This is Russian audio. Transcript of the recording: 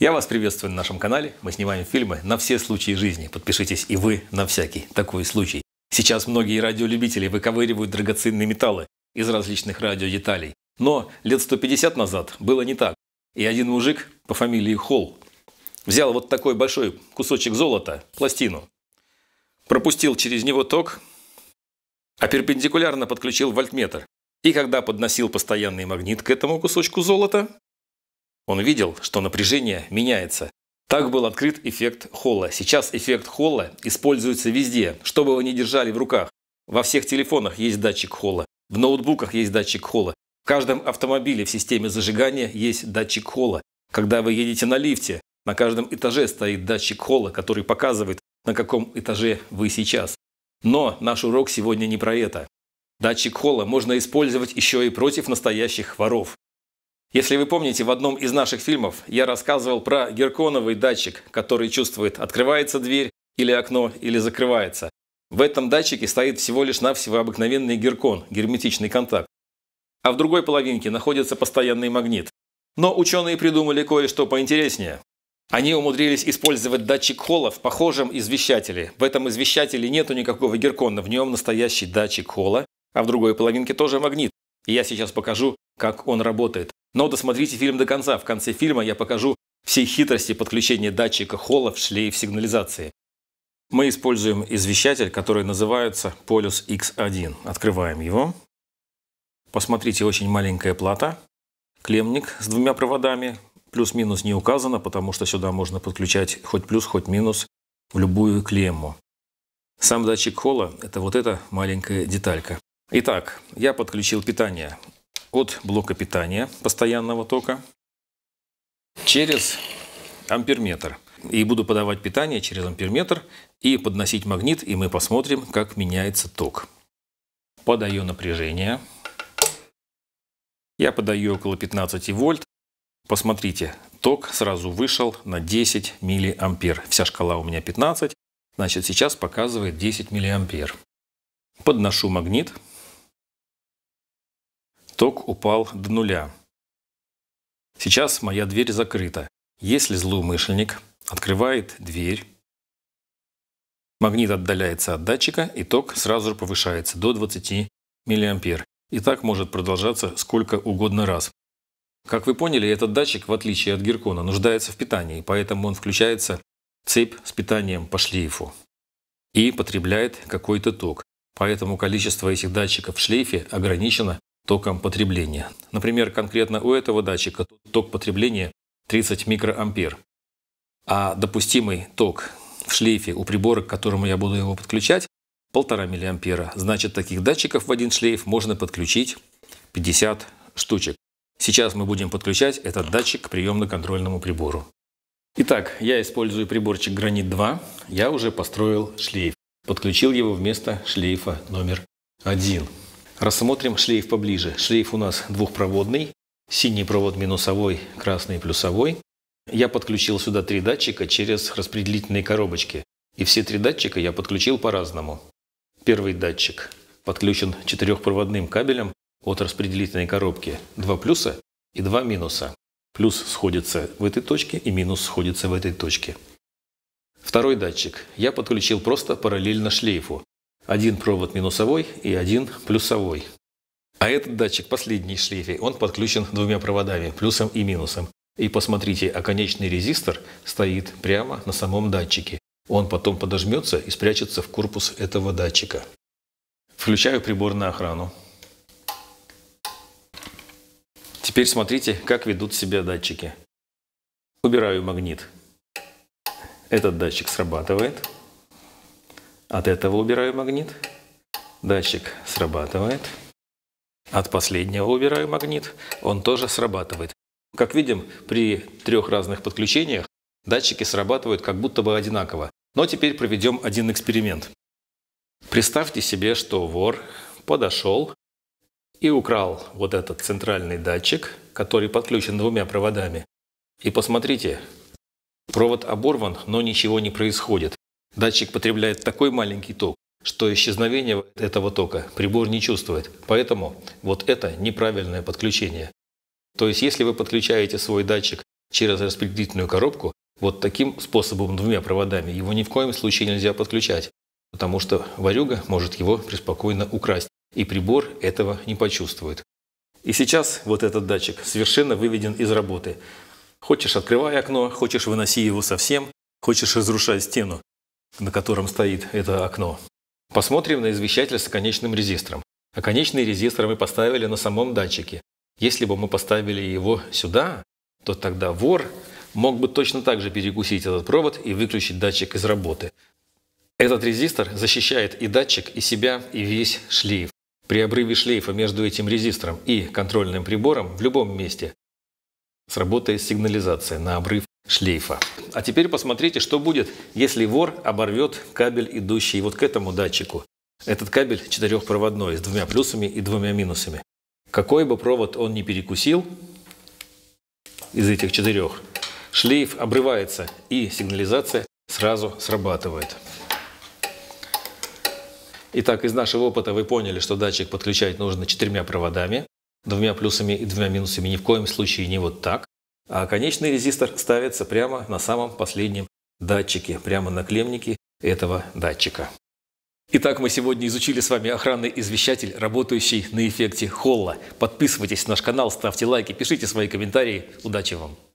Я вас приветствую на нашем канале. Мы снимаем фильмы на все случаи жизни. Подпишитесь и вы на всякий такой случай. Сейчас многие радиолюбители выковыривают драгоценные металлы из различных радиодеталей. Но лет 150 назад было не так. И один мужик по фамилии Холл взял вот такой большой кусочек золота, пластину, пропустил через него ток, а перпендикулярно подключил вольтметр. И когда подносил постоянный магнит к этому кусочку золота, он видел, что напряжение меняется. Так был открыт эффект Холла. Сейчас эффект Холла используется везде, что бы вы не держали в руках. Во всех телефонах есть датчик Холла, в ноутбуках есть датчик Холла, в каждом автомобиле в системе зажигания есть датчик Холла. Когда вы едете на лифте, на каждом этаже стоит датчик Холла, который показывает, на каком этаже вы сейчас. Но наш урок сегодня не про это. Датчик Холла можно использовать еще и против настоящих воров. Если вы помните, в одном из наших фильмов я рассказывал про герконовый датчик, который чувствует, открывается дверь или окно, или закрывается. В этом датчике стоит всего лишь навсего обыкновенный геркон, герметичный контакт. А в другой половинке находится постоянный магнит. Но ученые придумали кое-что поинтереснее. Они умудрились использовать датчик Холла в похожем извещателе. В этом извещателе нету никакого геркона, в нем настоящий датчик Холла, а в другой половинке тоже магнит. И я сейчас покажу, как он работает. Но досмотрите фильм до конца. В конце фильма я покажу все хитрости подключения датчика холла в шлейф сигнализации. Мы используем извещатель, который называется полюс X1. Открываем его. Посмотрите, очень маленькая плата. Клемник с двумя проводами. Плюс-минус не указано, потому что сюда можно подключать хоть плюс, хоть минус в любую клемму. Сам датчик холла – это вот эта маленькая деталька. Итак, я подключил питание от блока питания постоянного тока через амперметр. И буду подавать питание через амперметр и подносить магнит, и мы посмотрим, как меняется ток. Подаю напряжение. Я подаю около 15 вольт. Посмотрите, ток сразу вышел на 10 миллиампер. Вся шкала у меня 15, значит сейчас показывает 10 миллиампер. Подношу магнит. Сток упал до нуля. Сейчас моя дверь закрыта. Если злоумышленник открывает дверь, магнит отдаляется от датчика, и ток сразу же повышается до 20 мА. И так может продолжаться сколько угодно раз. Как вы поняли, этот датчик, в отличие от Геркона, нуждается в питании, поэтому он включается в цепь с питанием по шлейфу и потребляет какой-то ток. Поэтому количество этих датчиков в шлейфе ограничено током потребления. Например, конкретно у этого датчика ток потребления 30 микроампер, а допустимый ток в шлейфе у прибора, к которому я буду его подключать, 1,5 миллиампера. Значит, таких датчиков в один шлейф можно подключить 50 штучек. Сейчас мы будем подключать этот датчик к приемно-контрольному прибору. Итак, я использую приборчик гранит 2. Я уже построил шлейф. Подключил его вместо шлейфа номер один. Рассмотрим шлейф поближе. Шлейф у нас двухпроводный. Синий провод минусовой, красный плюсовой. Я подключил сюда три датчика через распределительные коробочки. И все три датчика я подключил по-разному. Первый датчик подключен четырехпроводным кабелем от распределительной коробки. Два плюса и два минуса. Плюс сходится в этой точке и минус сходится в этой точке. Второй датчик я подключил просто параллельно шлейфу один провод минусовой и один плюсовой. А этот датчик последний в шлейфе, он подключен двумя проводами, плюсом и минусом. И посмотрите, оконечный а резистор стоит прямо на самом датчике. Он потом подожмется и спрячется в корпус этого датчика. Включаю прибор на охрану. Теперь смотрите, как ведут себя датчики. Убираю магнит. Этот датчик срабатывает. От этого убираю магнит. Датчик срабатывает. От последнего убираю магнит. Он тоже срабатывает. Как видим, при трех разных подключениях датчики срабатывают как будто бы одинаково. Но теперь проведем один эксперимент. Представьте себе, что вор подошел и украл вот этот центральный датчик, который подключен двумя проводами. И посмотрите, провод оборван, но ничего не происходит. Датчик потребляет такой маленький ток, что исчезновение этого тока прибор не чувствует. Поэтому вот это неправильное подключение. То есть если вы подключаете свой датчик через распределительную коробку, вот таким способом, двумя проводами, его ни в коем случае нельзя подключать, потому что варюга может его преспокойно украсть, и прибор этого не почувствует. И сейчас вот этот датчик совершенно выведен из работы. Хочешь, открывай окно, хочешь, выноси его совсем, хочешь, разрушать стену на котором стоит это окно. Посмотрим на извещатель с оконечным резистором. Оконечный резистор мы поставили на самом датчике. Если бы мы поставили его сюда, то тогда вор мог бы точно так же перекусить этот провод и выключить датчик из работы. Этот резистор защищает и датчик, и себя, и весь шлейф. При обрыве шлейфа между этим резистором и контрольным прибором в любом месте сработает сигнализация на обрыв шлейфа. А теперь посмотрите, что будет, если вор оборвет кабель, идущий вот к этому датчику. Этот кабель четырехпроводной с двумя плюсами и двумя минусами. Какой бы провод он ни перекусил из этих четырех, шлейф обрывается и сигнализация сразу срабатывает. Итак, из нашего опыта вы поняли, что датчик подключать нужно четырьмя проводами, двумя плюсами и двумя минусами, ни в коем случае не вот так. А конечный резистор ставится прямо на самом последнем датчике, прямо на клемнике этого датчика. Итак, мы сегодня изучили с вами охранный извещатель, работающий на эффекте Холла. Подписывайтесь на наш канал, ставьте лайки, пишите свои комментарии. Удачи вам!